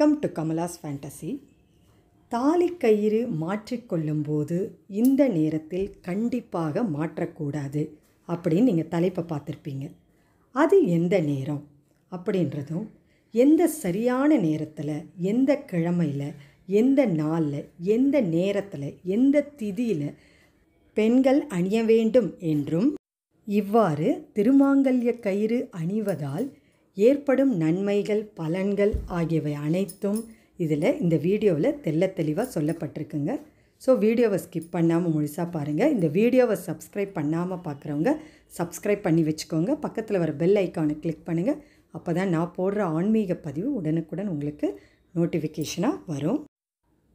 welcome to Kamala's fantasy தாலி கயிறு மாற்றிக்கொள்ளும்போது இந்த நேரத்தில் கண்டிப்பாக மாற்றக்கூடாது அப்படின்னு நீங்கள் தலைப்பை பார்த்துருப்பீங்க அது எந்த நேரம் அப்படின்றதும் எந்த சரியான நேரத்தில் எந்த கிழமையில் எந்த நாளில் எந்த நேரத்தில் எந்த திதியில் பெண்கள் அணிய வேண்டும் என்றும் இவ்வாறு திருமாங்கல்ய கயிறு அணிவதால் ஏற்படும் நன்மைகள் பலன்கள் ஆகியவை அனைத்தும் இதில் இந்த வீடியோவில் தெல்ல தெளிவாக சொல்லப்பட்டிருக்குங்க ஸோ வீடியோவை ஸ்கிப் பண்ணாமல் முழுசாக பாருங்கள் இந்த வீடியோவை சப்ஸ்கிரைப் பண்ணாமல் பார்க்குறவங்க சப்ஸ்கிரைப் பண்ணி வச்சுக்கோங்க பக்கத்தில் வர பெல் ஐக்கானை கிளிக் பண்ணுங்கள் அப்போ தான் நான் போடுற ஆன்மீக பதிவு உடனுக்குடன் உங்களுக்கு நோட்டிஃபிகேஷனாக வரும்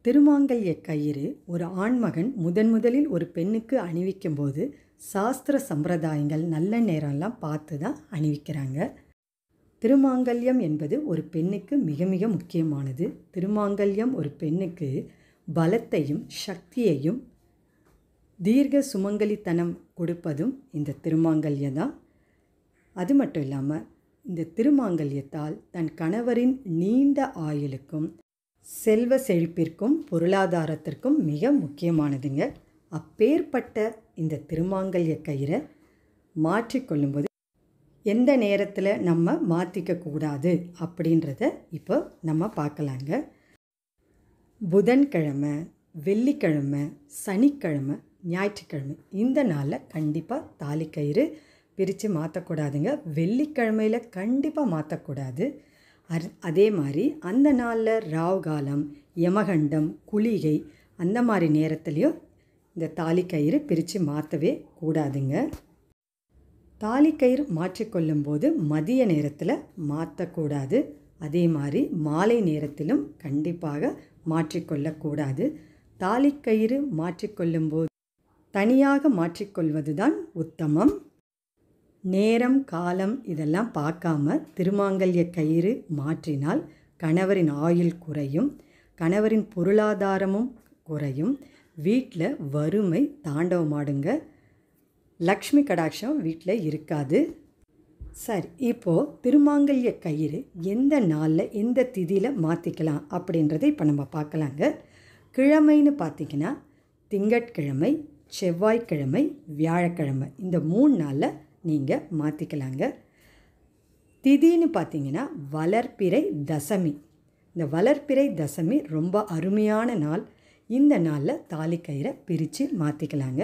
திருமாங்கல்ய கயிறு ஒரு ஆண்மகன் முதன் முதலில் ஒரு பெண்ணுக்கு அணிவிக்கும் போது சாஸ்திர சம்பிரதாயங்கள் நல்ல நேரம்லாம் பார்த்து தான் அணிவிக்கிறாங்க திருமாங்கல்யம் என்பது ஒரு பெண்ணுக்கு மிக மிக முக்கியமானது திருமாங்கல்யம் ஒரு பெண்ணுக்கு பலத்தையும் சக்தியையும் தீர்க்க சுமங்கலித்தனம் கொடுப்பதும் இந்த திருமாங்கல்யம் தான் அது மட்டும் இல்லாமல் இந்த திருமாங்கல்யத்தால் தன் கணவரின் நீண்ட ஆயுளுக்கும் செல்வ செழிப்பிற்கும் பொருளாதாரத்திற்கும் மிக முக்கியமானதுங்க அப்பேற்பட்ட இந்த திருமாங்கல்ய கயிறை மாற்றிக்கொள்ளும்போது எந்த நேரத்தில் நம்ம மாற்றிக்கக்கூடாது அப்படின்றத இப்போ நம்ம பார்க்கலாங்க புதன்கிழமை வெள்ளிக்கிழமை சனிக்கிழமை ஞாயிற்றுக்கிழமை இந்த நாளில் கண்டிப்பாக தாலிக்கயிறு பிரித்து மாற்றக்கூடாதுங்க வெள்ளிக்கிழமையில் கண்டிப்பாக மாற்றக்கூடாது அதே மாதிரி அந்த நாளில் ராவுகாலம் காலம் யமகண்டம் குளிகை அந்த மாதிரி நேரத்துலையும் இந்த தாலிக்கயிறு பிரித்து மாற்றவே கூடாதுங்க தாலிக்கயிறு மாற்றிக்கொள்ளும் போது மதிய நேரத்தில் மாற்றக்கூடாது அதே மாதிரி மாலை நேரத்திலும் கண்டிப்பாக மாற்றிக்கொள்ளக்கூடாது தாலிக்கயிறு மாற்றிக்கொள்ளும் போது தனியாக மாற்றிக்கொள்வது தான் உத்தமம் நேரம் காலம் இதெல்லாம் பார்க்காம திருமாங்கல்ய கயிறு மாற்றினால் கணவரின் ஆயுள் குறையும் கணவரின் பொருளாதாரமும் குறையும் வீட்டில் வறுமை தாண்டவமாடுங்க லக்ஷ்மி கடாட்சம் வீட்டில் இருக்காது சரி இப்போது திருமாங்கல்ய கயிறு எந்த நாளில் எந்த திதியில் மாற்றிக்கலாம் அப்படின்றத இப்போ நம்ம பார்க்கலாங்க கிழமைன்னு பார்த்திங்கன்னா திங்கட்கிழமை செவ்வாய்க்கிழமை வியாழக்கிழமை இந்த மூணு நாளில் நீங்கள் மாற்றிக்கலாங்க திதின்னு பார்த்தீங்கன்னா வளர்ப்பிறை தசமி இந்த வளர்ப்பிறை தசமி ரொம்ப அருமையான நாள் இந்த நாளில் தாலிக்கயிறை பிரித்து மாற்றிக்கலாங்க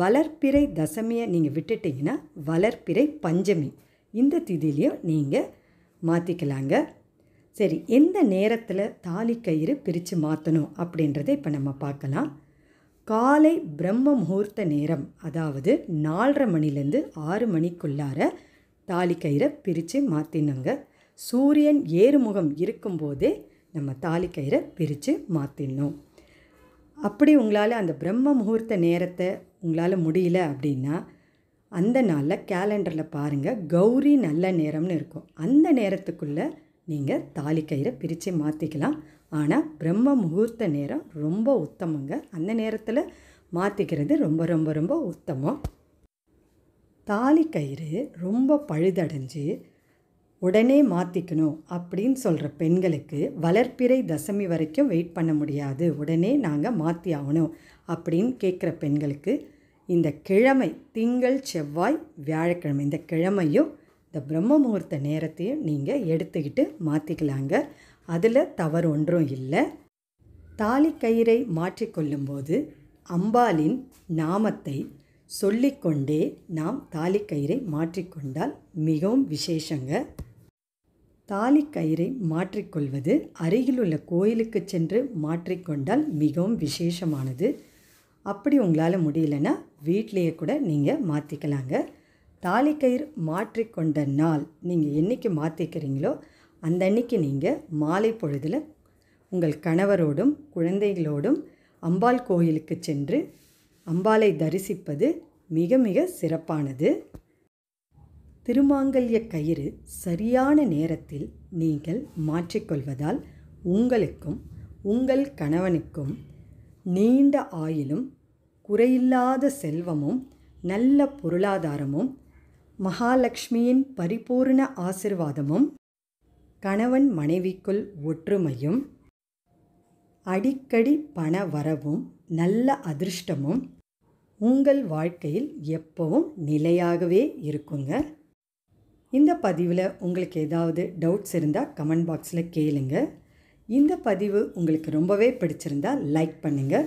வளர்ப்பிறை தசமியை நீங்கள் விட்டுட்டிங்கன்னா வளர்ப்பிறை பஞ்சமி இந்த திதிலையும் நீங்கள் மாற்றிக்கலாங்க சரி எந்த நேரத்தில் தாலி கயிறு பிரித்து மாற்றணும் அப்படின்றத இப்போ நம்ம பார்க்கலாம் காலை பிரம்ம முகூர்த்த நேரம் அதாவது நாலரை மணிலேருந்து ஆறு மணிக்குள்ளார தாலி கயிறை பிரித்து மாற்றினோங்க சூரியன் ஏறுமுகம் இருக்கும்போதே நம்ம தாலி கயிறை பிரித்து மாற்றிடணும் அப்படி உங்களால் அந்த பிரம்ம முகூர்த்த நேரத்தை உங்களால் முடியல அப்படின்னா அந்த நாளில் கேலண்டரில் பாருங்கள் கௌரி நல்ல நேரம்னு இருக்கும் அந்த நேரத்துக்குள்ளே நீங்கள் தாலி கயிறை பிரித்து மாற்றிக்கலாம் ஆனால் பிரம்ம முகூர்த்த நேரம் ரொம்ப உத்தமங்க அந்த நேரத்தில் மாற்றிக்கிறது ரொம்ப ரொம்ப ரொம்ப உத்தமம் தாலி கயிறு ரொம்ப பழுதடைஞ்சு உடனே மாற்றிக்கணும் அப்படின்னு சொல்கிற பெண்களுக்கு வளர்ப்பிறை தசமி வரைக்கும் வெயிட் பண்ண முடியாது உடனே நாங்கள் மாற்றி ஆகணும் அப்படின்னு கேட்குற பெண்களுக்கு இந்த கிழமை திங்கள் செவ்வாய் வியாழக்கிழமை இந்த கிழமையும் இந்த பிரம்ம முகூர்த்த நேரத்தையும் நீங்கள் எடுத்துக்கிட்டு மாற்றிக்கலாங்க அதில் தவறு ஒன்றும் இல்லை தாலி கயிறை மாற்றிக்கொள்ளும்போது அம்பாளின் நாமத்தை சொல்லிக்கொண்டே நாம் தாலிக்கயிறை மாற்றிக்கொண்டால் மிகவும் விசேஷங்க தாலிக்கயிறை மாற்றிக்கொள்வது அருகிலுள்ள கோயிலுக்கு சென்று மாற்றிக்கொண்டால் மிகவும் விசேஷமானது அப்படி உங்களால் முடியலன்னா வீட்டிலேயே கூட நீங்கள் மாற்றிக்கலாங்க தாலிக்கயிறு மாற்றிக்கொண்ட நாள் நீங்கள் என்றைக்கு மாற்றிக்கிறீங்களோ அந்த அன்னைக்கு நீங்கள் மாலை பொழுதில் உங்கள் கணவரோடும் குழந்தைகளோடும் அம்பாள் கோயிலுக்கு சென்று அம்பாளை தரிசிப்பது மிக மிக சிறப்பானது திருமாங்கல்ய கயிறு சரியான நேரத்தில் நீங்கள் மாற்றிக்கொள்வதால் உங்களுக்கும் உங்கள் கணவனுக்கும் நீண்ட ஆயிலும் குறையில்லாத செல்வமும் நல்ல பொருளாதாரமும் மகாலட்சுமியின் பரிபூர்ண ஆசிர்வாதமும் கணவன் மனைவிக்குள் ஒற்றுமையும் அடிக்கடி பண வரவும் நல்ல அதிர்ஷ்டமும் உங்கள் வாழ்க்கையில் எப்பவும் நிலையாகவே இருக்குங்க இந்த பதிவில் உங்களுக்கு ஏதாவது டவுட்ஸ் இருந்தால் கமெண்ட் பாக்ஸில் கேளுங்க இந்த பதிவு உங்களுக்கு ரொம்பவே பிடிச்சிருந்தால் லைக் பண்ணுங்கள்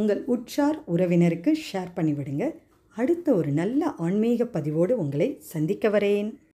உங்கள் உற்சார் உறவினருக்கு ஷேர் பண்ணிவிடுங்க அடுத்த ஒரு நல்ல ஆன்மீக பதிவோடு உங்களை சந்திக்க வரேன்